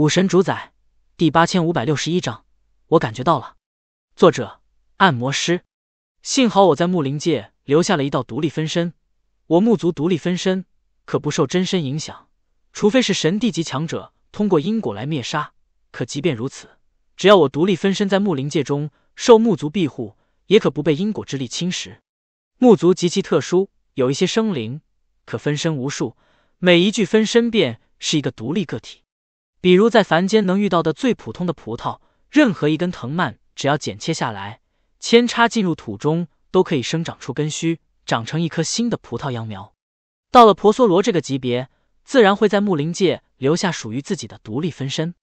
武神主宰第八千五百六十一章，我感觉到了。作者：按摩师。幸好我在木灵界留下了一道独立分身，我木族独立分身可不受真身影响，除非是神帝级强者通过因果来灭杀。可即便如此，只要我独立分身在木灵界中受木族庇护，也可不被因果之力侵蚀。木族极其特殊，有一些生灵可分身无数，每一具分身便是一个独立个体。比如在凡间能遇到的最普通的葡萄，任何一根藤蔓只要剪切下来，扦插进入土中，都可以生长出根须，长成一棵新的葡萄秧苗。到了婆娑罗这个级别，自然会在木灵界留下属于自己的独立分身。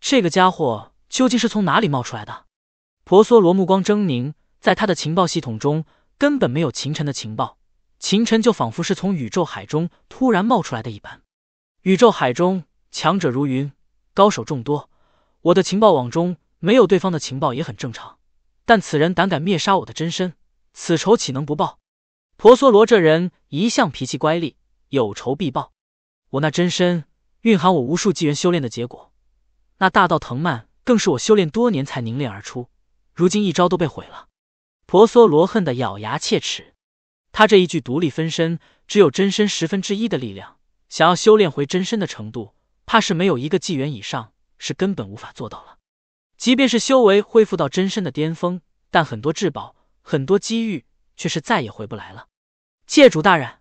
这个家伙究竟是从哪里冒出来的？婆娑罗目光狰狞，在他的情报系统中根本没有秦尘的情报，秦尘就仿佛是从宇宙海中突然冒出来的一般。宇宙海中强者如云。高手众多，我的情报网中没有对方的情报也很正常。但此人胆敢灭杀我的真身，此仇岂能不报？婆娑罗这人一向脾气乖戾，有仇必报。我那真身蕴含我无数纪元修炼的结果，那大道藤蔓更是我修炼多年才凝练而出，如今一招都被毁了。婆娑罗恨得咬牙切齿。他这一具独立分身只有真身十分之一的力量，想要修炼回真身的程度。怕是没有一个纪元以上是根本无法做到了，即便是修为恢复到真身的巅峰，但很多至宝、很多机遇却是再也回不来了。界主大人，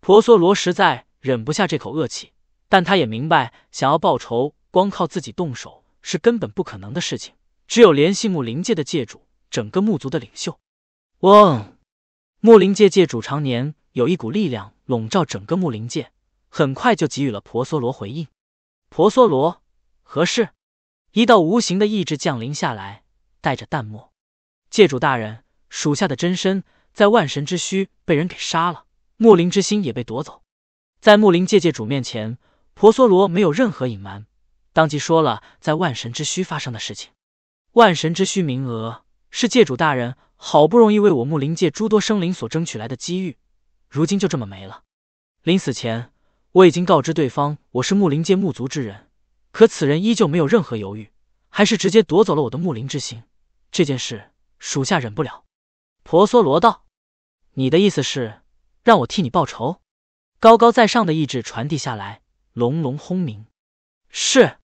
婆娑罗实在忍不下这口恶气，但他也明白，想要报仇，光靠自己动手是根本不可能的事情，只有联系木灵界的界主，整个木族的领袖。嗡，木灵界界主常年有一股力量笼罩整个木灵界，很快就给予了婆娑罗回应。婆娑罗，何事？一道无形的意志降临下来，带着淡漠。界主大人，属下的真身在万神之墟被人给杀了，木灵之心也被夺走。在木灵界界主面前，婆娑罗没有任何隐瞒，当即说了在万神之墟发生的事情。万神之墟名额是界主大人好不容易为我木灵界诸多生灵所争取来的机遇，如今就这么没了。临死前。我已经告知对方我是木灵界木族之人，可此人依旧没有任何犹豫，还是直接夺走了我的木灵之心。这件事属下忍不了。婆娑罗道，你的意思是让我替你报仇？高高在上的意志传递下来，隆隆轰鸣。是。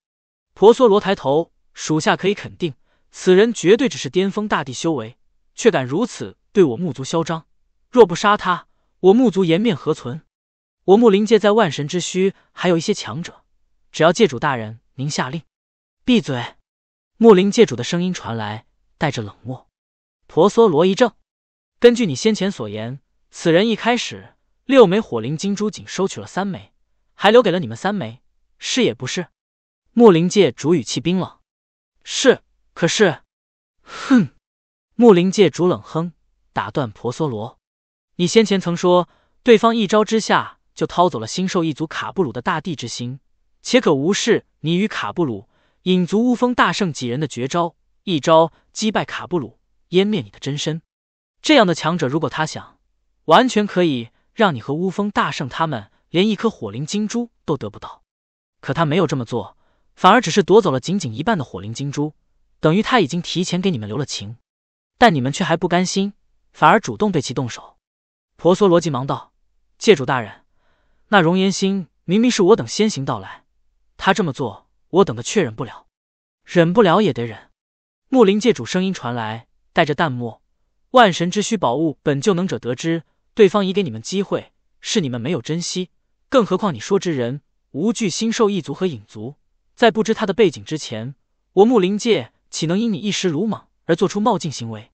婆娑罗抬头，属下可以肯定，此人绝对只是巅峰大帝修为，却敢如此对我木族嚣张。若不杀他，我木族颜面何存？我木灵界在万神之墟还有一些强者，只要界主大人您下令。闭嘴！木灵界主的声音传来，带着冷漠。婆娑罗一怔，根据你先前所言，此人一开始六枚火灵金珠仅收取了三枚，还留给了你们三枚，是也不是？木灵界主语气冰冷。是，可是。哼！木灵界主冷哼，打断婆娑罗。你先前曾说，对方一招之下。就掏走了星兽一族卡布鲁的大地之心，且可无视你与卡布鲁、影族乌风大圣几人的绝招，一招击败卡布鲁，湮灭你的真身。这样的强者，如果他想，完全可以让你和乌风大圣他们连一颗火灵金珠都得不到。可他没有这么做，反而只是夺走了仅仅一半的火灵金珠，等于他已经提前给你们留了情。但你们却还不甘心，反而主动对其动手。婆娑罗辑忙道：“借主大人。”那容颜心明明是我等先行到来，他这么做，我等的却忍不了，忍不了也得忍。木林界主声音传来，带着淡漠。万神之虚宝物本就能者得知，对方已给你们机会，是你们没有珍惜。更何况你说之人无惧星兽一族和影族，在不知他的背景之前，我木林界岂能因你一时鲁莽而做出冒进行为？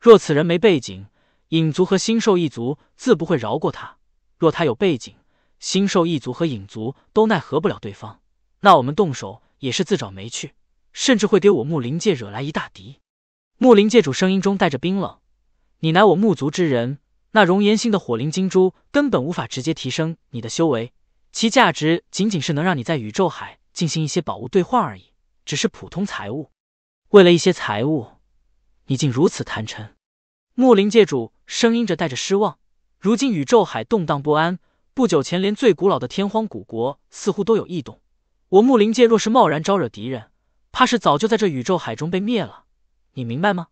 若此人没背景，影族和星兽一族自不会饶过他；若他有背景，星兽一族和影族都奈何不了对方，那我们动手也是自找没趣，甚至会给我木灵界惹来一大敌。木灵界主声音中带着冰冷：“你乃我木族之人，那熔岩星的火灵金珠根本无法直接提升你的修为，其价值仅仅是能让你在宇宙海进行一些宝物兑换而已，只是普通财物。为了一些财物，你竟如此贪嗔？”木灵界主声音着带着失望。如今宇宙海动荡不安。不久前，连最古老的天荒古国似乎都有异动。我木灵界若是贸然招惹敌人，怕是早就在这宇宙海中被灭了。你明白吗？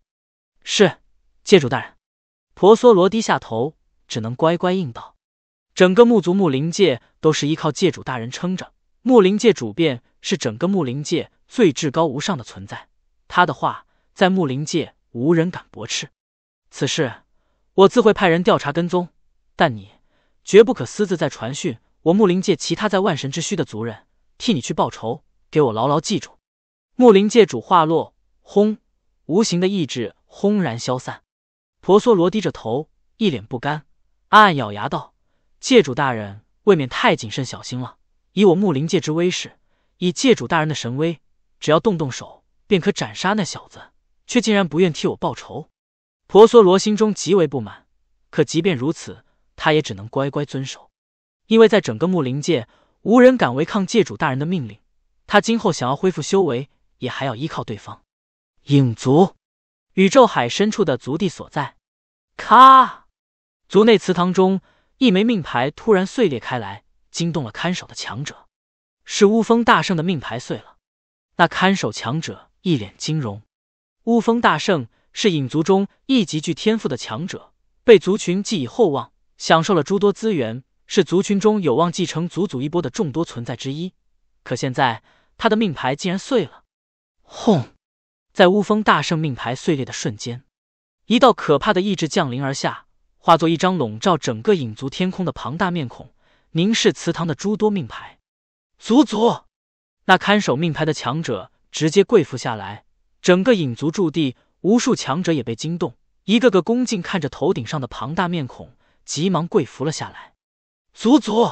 是，界主大人。婆娑罗低下头，只能乖乖应道。整个木族木灵界都是依靠界主大人撑着，木灵界主便是整个木灵界最至高无上的存在，他的话在木灵界无人敢驳斥。此事我自会派人调查跟踪，但你。绝不可私自再传讯我木灵界其他在万神之墟的族人，替你去报仇，给我牢牢记住。木灵界主话落，轰，无形的意志轰然消散。婆娑罗低着头，一脸不甘，暗暗咬牙道：“界主大人未免太谨慎小心了。以我木灵界之威势，以界主大人的神威，只要动动手便可斩杀那小子，却竟然不愿替我报仇。”婆娑罗心中极为不满，可即便如此。他也只能乖乖遵守，因为在整个木林界，无人敢违抗界主大人的命令。他今后想要恢复修为，也还要依靠对方。影族宇宙海深处的族地所在，咔！族内祠堂中，一枚命牌突然碎裂开来，惊动了看守的强者。是乌风大圣的命牌碎了。那看守强者一脸惊容。乌风大圣是影族中一极具天赋的强者，被族群寄以厚望。享受了诸多资源，是族群中有望继承祖祖一波的众多存在之一。可现在，他的命牌竟然碎了！轰！在乌风大圣命牌碎裂的瞬间，一道可怕的意志降临而下，化作一张笼罩整个影族天空的庞大面孔，凝视祠堂的诸多命牌。祖祖！那看守命牌的强者直接跪伏下来，整个影族驻地无数强者也被惊动，一个个恭敬看着头顶上的庞大面孔。急忙跪伏了下来，族祖，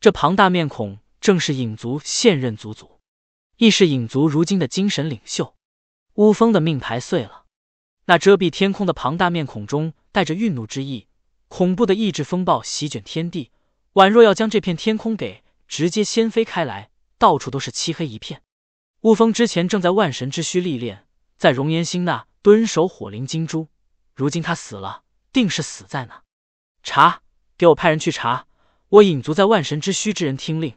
这庞大面孔正是影族现任族祖，亦是影族如今的精神领袖。乌峰的命牌碎了，那遮蔽天空的庞大面孔中带着愠怒之意，恐怖的意志风暴席卷天地，宛若要将这片天空给直接掀飞开来，到处都是漆黑一片。乌峰之前正在万神之墟历练，在熔岩星那蹲守火灵金珠，如今他死了，定是死在那。查，给我派人去查。我隐族在万神之墟之人听令，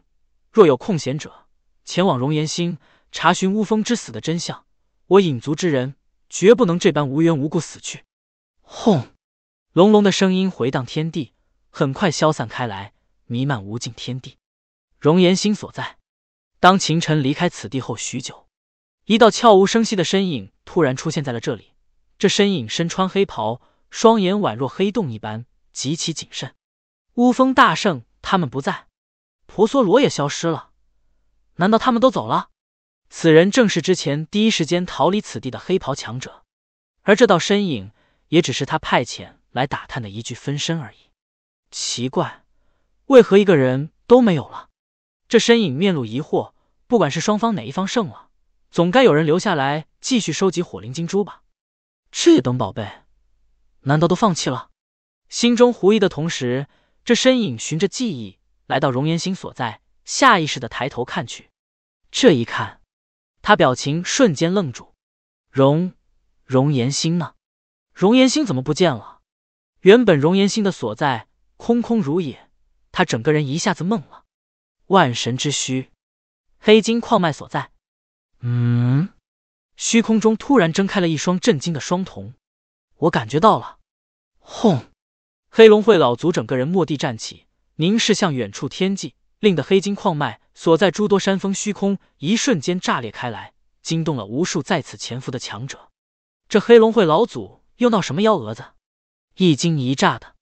若有空闲者，前往熔岩星查询乌风之死的真相。我隐族之人绝不能这般无缘无故死去。轰，隆隆的声音回荡天地，很快消散开来，弥漫无尽天地。熔岩星所在。当秦尘离开此地后许久，一道悄无声息的身影突然出现在了这里。这身影身穿黑袍，双眼宛若黑洞一般。极其谨慎，乌风大圣他们不在，婆娑罗也消失了，难道他们都走了？此人正是之前第一时间逃离此地的黑袍强者，而这道身影也只是他派遣来打探的一具分身而已。奇怪，为何一个人都没有了？这身影面露疑惑，不管是双方哪一方胜了，总该有人留下来继续收集火灵金珠吧？这等宝贝，难道都放弃了？心中狐疑的同时，这身影循着记忆来到容颜星所在，下意识的抬头看去，这一看，他表情瞬间愣住。容容颜星呢？容颜星怎么不见了？原本容颜星的所在空空如也，他整个人一下子懵了。万神之墟，黑金矿脉所在。嗯，虚空中突然睁开了一双震惊的双瞳，我感觉到了，轰！黑龙会老祖整个人蓦地站起，凝视向远处天际，令得黑金矿脉所在诸多山峰虚空一瞬间炸裂开来，惊动了无数在此潜伏的强者。这黑龙会老祖又闹什么幺蛾子？一惊一乍的，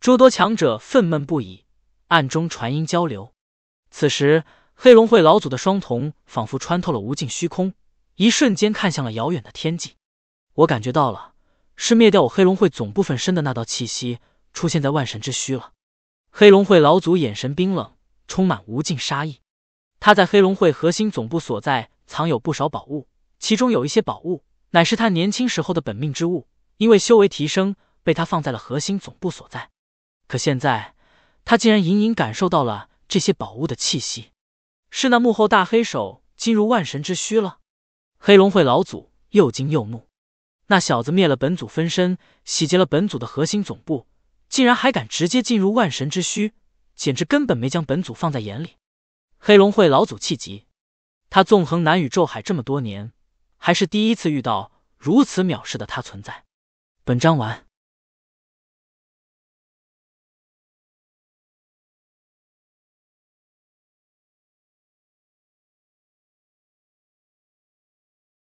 诸多强者愤懑不已，暗中传音交流。此时，黑龙会老祖的双瞳仿佛穿透了无尽虚空，一瞬间看向了遥远的天际。我感觉到了，是灭掉我黑龙会总部分身的那道气息。出现在万神之墟了。黑龙会老祖眼神冰冷，充满无尽杀意。他在黑龙会核心总部所在藏有不少宝物，其中有一些宝物乃是他年轻时候的本命之物，因为修为提升，被他放在了核心总部所在。可现在，他竟然隐隐感受到了这些宝物的气息，是那幕后大黑手进入万神之墟了？黑龙会老祖又惊又怒，那小子灭了本组分身，洗劫了本组的核心总部。竟然还敢直接进入万神之墟，简直根本没将本祖放在眼里！黑龙会老祖气急，他纵横南宇宙海这么多年，还是第一次遇到如此藐视的他存在。本章完。